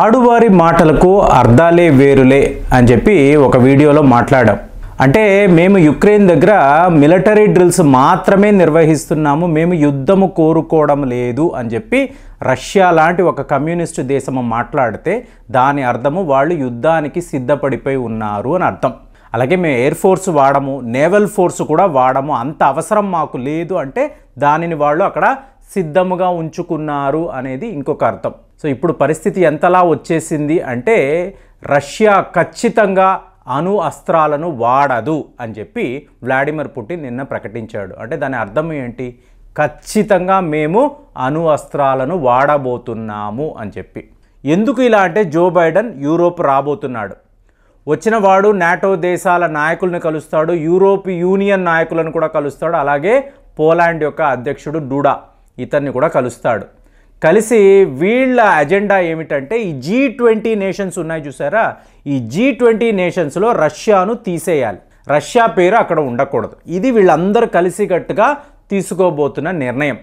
ఆడువారి మాటలకు అర్థాలే వేరులే అని చెప్పి ఒక వీడియోలో మాట్లాడాం అంటే మేము యుక్రెయిన్ దగ్గర మిలిటరీ డ్రిల్స్ మాత్రమే నిర్వహిస్తున్నాము మేము యుద్ధము కోరుకోవడం లేదు అని చెప్పి రష్యా లాంటి ఒక కమ్యూనిస్టు దేశము మాట్లాడితే దాని అర్థము వాళ్ళు యుద్ధానికి సిద్ధపడిపోయి ఉన్నారు అని అర్థం అలాగే మేము ఎయిర్ ఫోర్స్ వాడము నేవల్ ఫోర్స్ కూడా వాడము అంత అవసరం మాకు లేదు అంటే దానిని వాళ్ళు అక్కడ సిద్ధముగా ఉంచుకున్నారు అనేది ఇంకొక అర్థం సో ఇప్పుడు పరిస్థితి ఎంతలా వచ్చేసింది అంటే రష్యా ఖచ్చితంగా అణు అస్త్రాలను వాడదు అని చెప్పి వ్లాడిమిర్ పుటిన్ నిన్న ప్రకటించాడు అంటే దాని అర్థం ఏంటి ఖచ్చితంగా మేము అణు అస్త్రాలను వాడబోతున్నాము అని చెప్పి ఎందుకు ఇలా అంటే జో బైడెన్ యూరోప్ రాబోతున్నాడు వచ్చిన వాడు నాటో దేశాల నాయకులను కలుస్తాడు యూరోప్ యూనియన్ నాయకులను కూడా కలుస్తాడు అలాగే పోలాండ్ యొక్క అధ్యక్షుడు డూడా ఇతన్ని కూడా కలుస్తాడు కలిసి వీళ్ళ అజెండా ఏమిటంటే ఈ జీ ట్వంటీ నేషన్స్ ఉన్నాయి చూసారా ఈ జీ ట్వంటీ నేషన్స్లో రష్యాను తీసేయాలి రష్యా పేరు అక్కడ ఉండకూడదు ఇది వీళ్ళందరూ కలిసికట్టుగా తీసుకోబోతున్న నిర్ణయం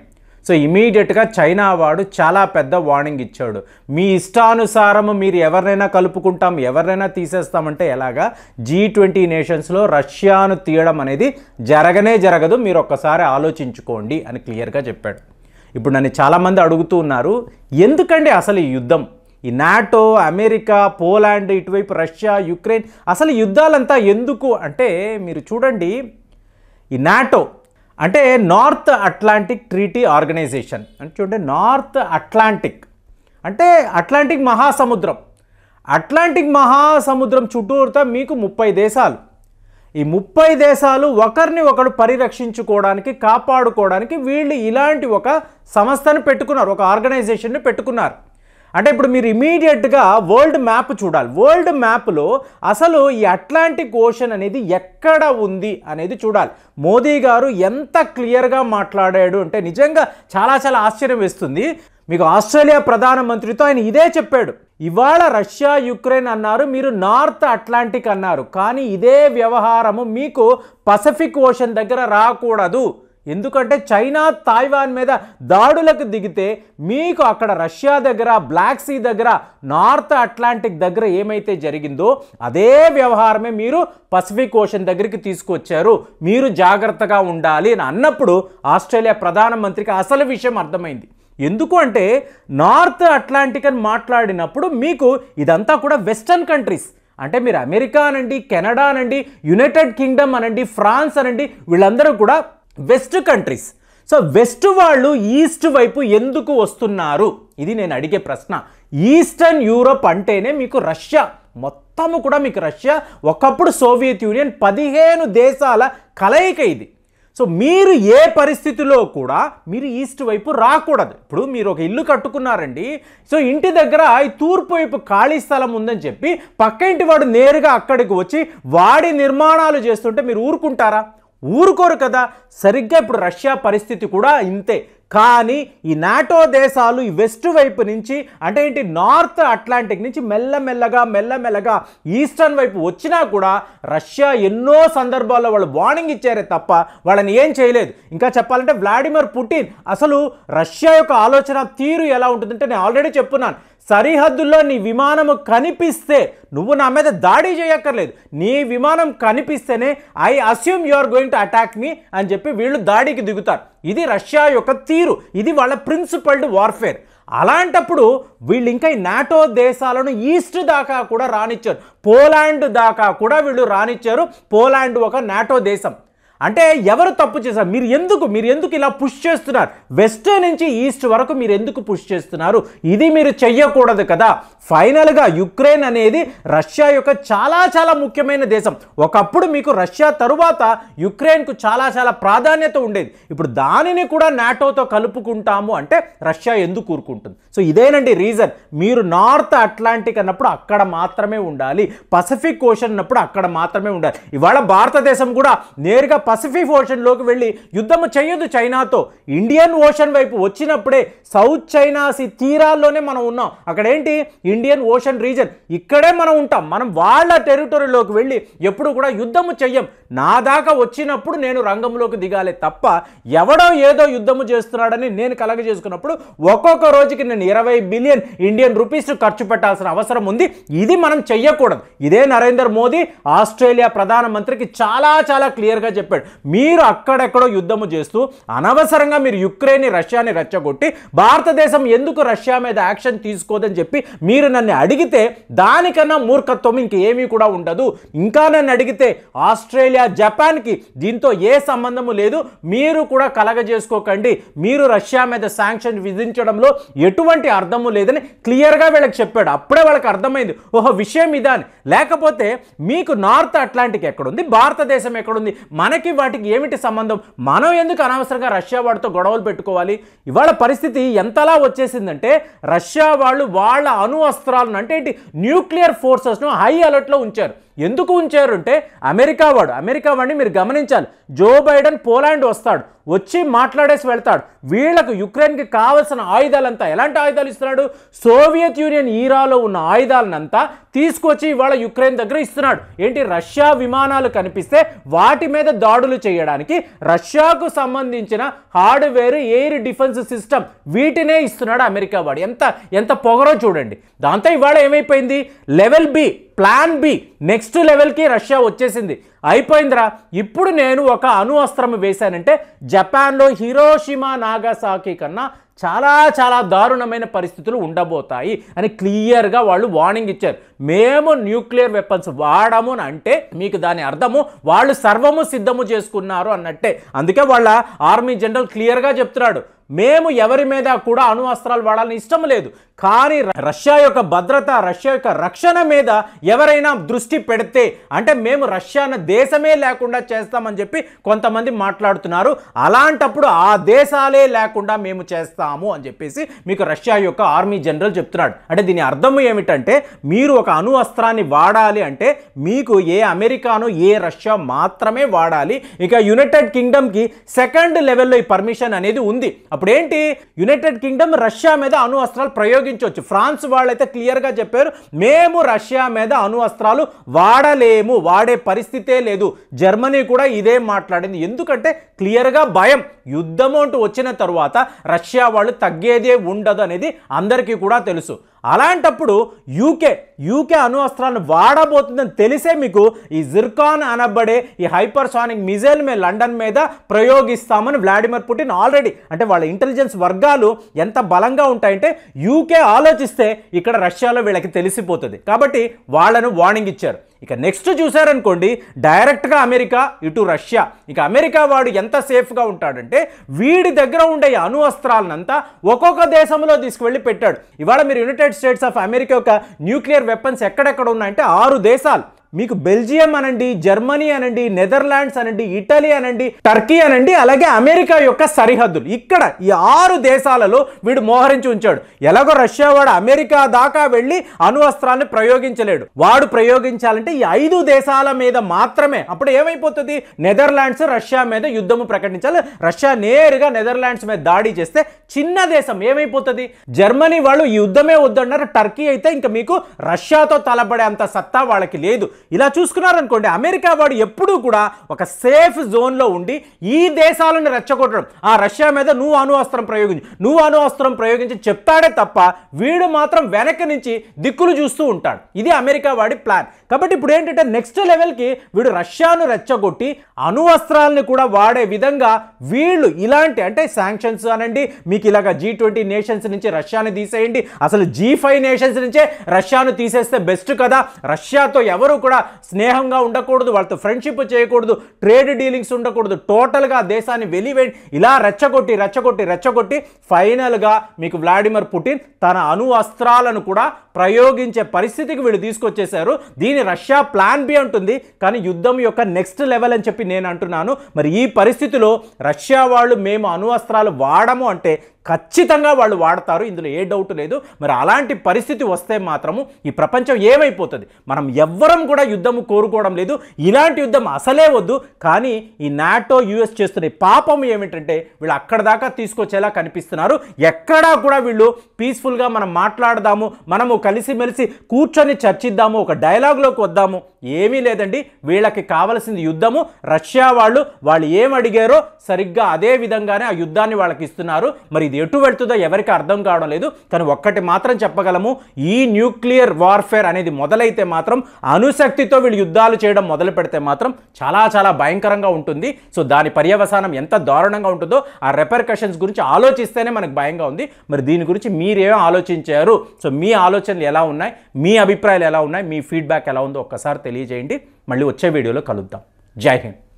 సో ఇమీడియట్గా చైనా వాడు చాలా పెద్ద వార్నింగ్ ఇచ్చాడు మీ ఇష్టానుసారం మీరు ఎవరినైనా కలుపుకుంటాం ఎవరినైనా తీసేస్తామంటే ఎలాగా జీ ట్వంటీ నేషన్స్లో రష్యాను తీయడం అనేది జరగనే జరగదు మీరు ఒక్కసారి ఆలోచించుకోండి అని క్లియర్గా చెప్పాడు ఇప్పుడు నన్ను చాలామంది అడుగుతూ ఉన్నారు ఎందుకండి అసలు ఈ యుద్ధం ఈ నాటో అమెరికా పోలాండ్ ఇటువైపు రష్యా యుక్రెయిన్ అసలు యుద్ధాలంతా ఎందుకు అంటే మీరు చూడండి ఈ నాటో అంటే నార్త్ అట్లాంటిక్ ట్రీటీ ఆర్గనైజేషన్ అంటే చూడండి నార్త్ అట్లాంటిక్ అంటే అట్లాంటిక్ మహాసముద్రం అట్లాంటిక్ మహాసముద్రం చుట్టూరుతా మీకు ముప్పై దేశాలు ఈ ముప్పై దేశాలు ఒకరిని ఒకడు పరిరక్షించుకోవడానికి కాపాడుకోవడానికి వీళ్ళు ఇలాంటి ఒక సంస్థను పెట్టుకున్నారు ఒక ఆర్గనైజేషన్ని పెట్టుకున్నారు అంటే ఇప్పుడు మీరు ఇమీడియట్గా వరల్డ్ మ్యాప్ చూడాలి వరల్డ్ మ్యాప్లో అసలు ఈ అట్లాంటిక్ ఓషన్ అనేది ఎక్కడ ఉంది అనేది చూడాలి మోదీ గారు ఎంత క్లియర్గా మాట్లాడాడు అంటే నిజంగా చాలా చాలా ఆశ్చర్యం వేస్తుంది మీకు ఆస్ట్రేలియా ప్రధానమంత్రితో ఆయన ఇదే చెప్పాడు ఇవాళ రష్యా యుక్రెయిన్ అన్నారు మీరు నార్త్ అట్లాంటిక్ అన్నారు కానీ ఇదే వ్యవహారము మీకు పసిఫిక్ ఓషన్ దగ్గర రాకూడదు ఎందుకంటే చైనా తాయివాన్ మీద దాడులకు దిగితే మీకు అక్కడ రష్యా దగ్గర బ్లాక్ సీ దగ్గర నార్త్ అట్లాంటిక్ దగ్గర ఏమైతే జరిగిందో అదే వ్యవహారమే మీరు పసిఫిక్ ఓషన్ దగ్గరికి తీసుకొచ్చారు మీరు జాగ్రత్తగా ఉండాలి అని అన్నప్పుడు ఆస్ట్రేలియా ప్రధానమంత్రికి అసలు విషయం అర్థమైంది ఎందుకు అంటే నార్త్ అట్లాంటిక్ అని మాట్లాడినప్పుడు మీకు ఇదంతా కూడా వెస్టర్న్ కంట్రీస్ అంటే మీరు అమెరికా అనండి కెనడా అనండి యునైటెడ్ కింగ్డమ్ అనండి ఫ్రాన్స్ అనండి వీళ్ళందరూ కూడా వెస్ట్ కంట్రీస్ సో వెస్ట్ వాళ్ళు ఈస్ట్ వైపు ఎందుకు వస్తున్నారు ఇది నేను అడిగే ప్రశ్న ఈస్టర్న్ యూరోప్ అంటేనే మీకు రష్యా మొత్తము కూడా మీకు రష్యా ఒకప్పుడు సోవియత్ యూనియన్ పదిహేను దేశాల కలయిక ఇది సో మీరు ఏ పరిస్థితిలో కూడా మీరు ఈస్ట్ వైపు రాకూడదు ఇప్పుడు మీరు ఒక ఇల్లు కట్టుకున్నారండి సో ఇంటి దగ్గర ఈ తూర్పు వైపు ఖాళీ స్థలం ఉందని చెప్పి పక్క ఇంటి వాడు నేరుగా అక్కడికి వచ్చి వాడి నిర్మాణాలు చేస్తుంటే మీరు ఊరుకుంటారా ఊరుకోరు కదా సరిగ్గా ఇప్పుడు రష్యా పరిస్థితి కూడా ఇంతే కానీ ఈ నాటో దేశాలు ఈ వెస్ట్ వైపు నుంచి అంటే ఏంటి నార్త్ అట్లాంటిక్ నుంచి మెల్లమెల్లగా మెల్లమెల్లగా ఈస్టర్న్ వైపు వచ్చినా కూడా రష్యా ఎన్నో సందర్భాల్లో వాళ్ళు వార్నింగ్ ఇచ్చారే తప్ప వాళ్ళని ఏం చేయలేదు ఇంకా చెప్పాలంటే వ్లాడిమిర్ పుటిన్ అసలు రష్యా యొక్క ఆలోచన తీరు ఎలా ఉంటుందంటే నేను ఆల్రెడీ చెప్పున్నాను సరిహద్దుల్లో నీ విమానము కనిపిస్తే నువ్వు నా మీద దాడి చేయక్కర్లేదు నీ విమానం కనిపిస్తేనే I assume you are going to attack me అని చెప్పి వీళ్ళు దాడికి దిగుతారు ఇది రష్యా యొక్క తీరు ఇది వాళ్ళ ప్రిన్సిపల్డ్ వార్ఫేర్ అలాంటప్పుడు వీళ్ళు ఇంకా నాటో దేశాలను ఈస్ట్ దాకా కూడా రానిచ్చారు పోలాండ్ దాకా కూడా వీళ్ళు రానిచ్చారు పోలాండ్ ఒక నాటో దేశం అంటే ఎవరు తప్పు చేశారు మీరు ఎందుకు మీరు ఎందుకు ఇలా పుష్ చేస్తున్నారు వెస్ట్ నుంచి ఈస్ట్ వరకు మీరు ఎందుకు పుష్ చేస్తున్నారు ఇది మీరు చెయ్యకూడదు కదా ఫైనల్గా యుక్రెయిన్ అనేది రష్యా యొక్క చాలా చాలా ముఖ్యమైన దేశం ఒకప్పుడు మీకు రష్యా తరువాత యుక్రెయిన్కు చాలా చాలా ప్రాధాన్యత ఉండేది ఇప్పుడు దానిని కూడా నాటోతో కలుపుకుంటాము అంటే రష్యా ఎందుకు కూరుకుంటుంది సో ఇదేనండి రీజన్ మీరు నార్త్ అట్లాంటిక్ అన్నప్పుడు అక్కడ మాత్రమే ఉండాలి పసిఫిక్ ఓషన్ అన్నప్పుడు అక్కడ మాత్రమే ఉండాలి ఇవాళ భారతదేశం కూడా నేరుగా పసిఫిక్ ఓషన్లోకి వెళ్ళి యుద్ధము చేయదు చైనాతో ఇండియన్ ఓషన్ వైపు వచ్చినప్పుడే సౌత్ చైనా తీరాల్లోనే మనం ఉన్నాం అక్కడ ఏంటి ఇండియన్ ఓషన్ రీజన్ ఇక్కడే మనం ఉంటాం మనం వాళ్ళ టెరిటరీలోకి వెళ్ళి ఎప్పుడు కూడా యుద్ధము చెయ్యం నా దాకా వచ్చినప్పుడు నేను రంగంలోకి దిగాలి తప్ప ఎవడో ఏదో యుద్ధము చేస్తున్నాడని నేను కలగ చేసుకున్నప్పుడు ఒక్కొక్క రోజుకి నేను ఇరవై బిలియన్ ఇండియన్ రూపీస్ ఖర్చు పెట్టాల్సిన అవసరం ఉంది ఇది మనం చెయ్యకూడదు ఇదే నరేంద్ర మోదీ ఆస్ట్రేలియా ప్రధానమంత్రికి చాలా చాలా క్లియర్గా చెప్పాడు చెప్పాడు మీరు అక్కడెక్కడో యుద్ధము చేస్తూ అనవసరంగా మీరు యుక్రెయిన్ రష్యాని రెచ్చగొట్టి భారతదేశం ఎందుకు రష్యా మీద యాక్షన్ తీసుకోదని చెప్పి మీరు నన్ను అడిగితే దానికన్నా మూర్ఖత్వం ఇంకేమీ కూడా ఉండదు ఇంకా నన్ను అడిగితే ఆస్ట్రేలియా జపాన్కి దీంతో ఏ సంబంధము లేదు మీరు కూడా కలగజేసుకోకండి మీరు రష్యా మీద శాంక్షన్ విధించడంలో ఎటువంటి అర్థము లేదని క్లియర్గా వీళ్ళకి చెప్పాడు అప్పుడే వాళ్ళకి అర్థమైంది ఓహో విషయం ఇదా అని లేకపోతే మీకు నార్త్ అట్లాంటిక్ ఎక్కడుంది భారతదేశం ఎక్కడుంది మనకి ఇవన్నీ వాటికి ఏమిటి సంబంధం మనం ఎందుకు అనవసరంగా రష్యా వాడితో గొడవలు పెట్టుకోవాలి ఇవాళ పరిస్థితి ఎంతలా వచ్చేసిందంటే రష్యా వాళ్ళు వాళ్ళ అణు అస్త్రాలను అంటే ఏంటి న్యూక్లియర్ ఫోర్సెస్ను హై అలర్ట్లో ఉంచారు ఎందుకు ఉంచారంటే అమెరికా వాడు అమెరికా వాడిని మీరు గమనించాలి జో బైడెన్ పోలాండ్ వస్తాడు వచ్చి మాట్లాడేసి వెళ్తాడు వీళ్లకు యుక్రెయిన్కి కావలసిన ఆయుధాలంతా ఎలాంటి ఆయుధాలు ఇస్తున్నాడు సోవియత్ యూనియన్ ఈరాలో ఉన్న ఆయుధాలనంతా తీసుకొచ్చి ఇవాళ యుక్రెయిన్ దగ్గర ఇస్తున్నాడు ఏంటి రష్యా విమానాలు కనిపిస్తే వాటి మీద దాడులు చేయడానికి రష్యాకు సంబంధించిన హార్డ్వేర్ ఎయిర్ డిఫెన్స్ సిస్టమ్ వీటినే ఇస్తున్నాడు అమెరికా వాడు ఎంత ఎంత పొగరో చూడండి దాంతో ఇవాళ ఏమైపోయింది level B plan B next లెవెల్కి రష్యా వచ్చేసింది అయిపోయిందిరా ఇప్పుడు నేను ఒక అణు అస్త్రం వేశానంటే జపాన్లో హీరోషిమా నాగాసాకి కన్నా చాలా చాలా దారుణమైన పరిస్థితులు ఉండబోతాయి అని క్లియర్గా వాళ్ళు వార్నింగ్ ఇచ్చారు మేము న్యూక్లియర్ వెపన్స్ వాడము అని అంటే మీకు దాని అర్థము వాళ్ళు సర్వము సిద్ధము చేసుకున్నారు అన్నట్టే అందుకే వాళ్ళ ఆర్మీ జనరల్ క్లియర్గా చెప్తున్నాడు మేము ఎవరి మీద కూడా అణు అస్త్రాలు వాడాలని ఇష్టం లేదు కానీ రష్యా యొక్క భద్రత రష్యా యొక్క రక్షణ మీద ఎవరైనా దృష్టి పెడితే అంటే మేము రష్యాను దేశమే లేకుండా చేస్తామని చెప్పి కొంతమంది మాట్లాడుతున్నారు అలాంటప్పుడు ఆ దేశాలే లేకుండా మేము చేస్తాము అని చెప్పేసి మీకు రష్యా యొక్క ఆర్మీ జనరల్ చెప్తున్నాడు అంటే దీని అర్థం ఏమిటంటే మీరు ఒక అణు అస్త్రాన్ని వాడాలి అంటే మీకు ఏ అమెరికాను ఏ రష్యా మాత్రమే వాడాలి ఇక యునైటెడ్ కింగ్డమ్కి సెకండ్ లెవెల్లో ఈ పర్మిషన్ అనేది ఉంది అప్పుడు ఏంటి యునైటెడ్ కింగ్డమ్ రష్యా మీద అణు అస్త్రాలు ప్రయోగించవచ్చు ఫ్రాన్స్ వాళ్ళైతే క్లియర్గా చెప్పారు మేము రష్యా మీద అణు అస్త్రాలు వాడలేము వాడే పరిస్థితే లేదు జర్మనీ కూడా ఇదే మాట్లాడింది ఎందుకంటే క్లియర్గా భయం యుద్ధము అంటూ వచ్చిన తరువాత రష్యా వాళ్ళు తగ్గేదే ఉండదు అనేది అందరికీ కూడా తెలుసు అలాంటప్పుడు యూకే యూకే అణువస్త్రాలను వాడబోతుందని తెలిసే మీకు ఈ జిర్కాన్ అనబడే ఈ హైపర్సానిక్ మిజైల్ మీద లండన్ మీద ప్రయోగిస్తామని వ్లాడిమిర్ పుటిన్ ఆల్రెడీ అంటే వాళ్ళ ఇంటెలిజెన్స్ వర్గాలు ఎంత బలంగా ఉంటాయంటే యూకే ఆలోచిస్తే ఇక్కడ రష్యాలో వీళ్ళకి తెలిసిపోతుంది కాబట్టి వాళ్ళను వార్నింగ్ ఇచ్చారు ఇక నెక్స్ట్ చూసారనుకోండి డైరెక్ట్గా అమెరికా ఇటు రష్యా ఇక అమెరికా వాడు ఎంత సేఫ్గా ఉంటాడంటే వీడి దగ్గర ఉండే అణు అస్త్రాలనంతా ఒక్కొక్క దేశంలో తీసుకువెళ్ళి పెట్టాడు ఇవాళ మీరు యునైటెడ్ స్టేట్స్ ఆఫ్ అమెరికా యొక్క న్యూక్లియర్ వెపన్స్ ఎక్కడెక్కడ ఉన్నాయంటే ఆరు దేశాలు మీకు బెల్జియం అనండి జర్మనీ అనండి నెదర్లాండ్స్ అనండి ఇటలీ అనండి టర్కీ అనండి అలాగే అమెరికా యొక్క సరిహద్దులు ఇక్కడ ఈ ఆరు దేశాలలో వీడు మోహరించి ఉంచాడు ఎలాగో రష్యా వాడు అమెరికా దాకా వెళ్ళి అణువస్త్రాన్ని ప్రయోగించలేడు వాడు ప్రయోగించాలంటే ఈ ఐదు దేశాల మీద మాత్రమే అప్పుడు ఏమైపోతుంది నెదర్లాండ్స్ రష్యా మీద యుద్ధము ప్రకటించాలి రష్యా నేరుగా నెదర్లాండ్స్ మీద దాడి చేస్తే చిన్న దేశం ఏమైపోతుంది జర్మనీ వాళ్ళు యుద్ధమే వద్దన్నారు టర్కీ అయితే ఇంకా మీకు రష్యాతో తలపడే అంత సత్తా వాళ్ళకి లేదు ఇలా చూసుకున్నారనుకోండి అమెరికా వాడు ఎప్పుడూ కూడా ఒక సేఫ్ జోన్లో ఉండి ఈ దేశాలను రెచ్చగొట్టడం ఆ రష్యా మీద నువ్వు అణువస్త్రం ప్రయోగించి నువ్వు అణువస్త్రం ప్రయోగించి చెప్తాడే తప్ప వీడు మాత్రం వెనక నుంచి దిక్కులు చూస్తూ ఉంటాడు ఇది అమెరికా వాడి ప్లాన్ కాబట్టి ఇప్పుడు ఏంటంటే నెక్స్ట్ లెవెల్కి వీడు రష్యాను రెచ్చగొట్టి అణువస్త్రాలని కూడా వాడే విధంగా వీళ్ళు ఇలాంటి అంటే శాంక్షన్స్ అనండి మీకు ఇలాగ జీ ట్వంటీ నేషన్స్ నుంచి రష్యాను తీసేయండి అసలు జీ ఫైవ్ నేషన్స్ నుంచే రష్యాను తీసేస్తే బెస్ట్ కదా రష్యాతో ఎవరు కూడా స్నేహంగా ఉండకూడదు వాళ్ళతో ఫ్రెండ్షిప్ చేయకూడదు ట్రేడ్ డీలింగ్స్ ఉండకూడదు టోటల్గా దేశాన్ని వెలివేడి ఇలా రెచ్చగొట్టి రెచ్చగొట్టి రెచ్చగొట్టి ఫైనల్గా మీకు వ్లాడిమిర్ పుటిన్ తన అణు అస్త్రాలను కూడా ప్రయోగించే పరిస్థితికి వీళ్ళు తీసుకొచ్చేశారు దీని రష్యా ప్లాన్ బి అంటుంది కానీ యుద్ధం యొక్క నెక్స్ట్ లెవెల్ అని చెప్పి నేను అంటున్నాను మరి ఈ పరిస్థితిలో రష్యా వాళ్ళు మేము అణువస్త్రాలు వాడము అంటే ఖచ్చితంగా వాళ్ళు వాడతారు ఇందులో ఏ డౌట్ లేదు మరి అలాంటి పరిస్థితి వస్తే మాత్రము ఈ ప్రపంచం ఏమైపోతుంది మనం ఎవ్వరం కూడా యుద్ధము కోరుకోవడం లేదు ఇలాంటి యుద్ధం అసలే వద్దు కానీ ఈ నాటో యుఎస్ చేస్తున్న పాపం ఏమిటంటే వీళ్ళు అక్కడ దాకా తీసుకొచ్చేలా కనిపిస్తున్నారు ఎక్కడా కూడా వీళ్ళు పీస్ఫుల్గా మనం మాట్లాడదాము మనము కలిసిమెలిసి కూర్చొని చర్చిద్దాము ఒక డైలాగ్లోకి వద్దాము ఏమీ లేదండి వీళ్ళకి కావలసింది యుద్ధము రష్యా వాళ్ళు వాళ్ళు ఏం అడిగారో సరిగ్గా అదే విధంగానే ఆ యుద్ధాన్ని వాళ్ళకి ఇస్తున్నారు మరి ఇది ఎటు వెళ్తుందో ఎవరికి అర్థం కావడం లేదు కానీ ఒక్కటి మాత్రం చెప్పగలము ఈ న్యూక్లియర్ వార్ఫేర్ అనేది మొదలైతే మాత్రం అణుశక్తితో వీళ్ళు యుద్ధాలు చేయడం మొదలు పెడితే మాత్రం చాలా చాలా భయంకరంగా ఉంటుంది సో దాని పర్యవసానం ఎంత దారుణంగా ఉంటుందో ఆ రెపర్కషన్స్ గురించి ఆలోచిస్తేనే మనకు భయంగా ఉంది మరి దీని గురించి మీరేం ఆలోచించారు సో మీ ఆలోచనలు ఎలా ఉన్నాయి మీ అభిప్రాయాలు ఎలా ఉన్నాయి మీ ఫీడ్బ్యాక్ ఎలా ఉందో ఒక్కసారి తెలియజేయండి మళ్ళీ వచ్చే వీడియోలో కలుద్దాం జై హింద్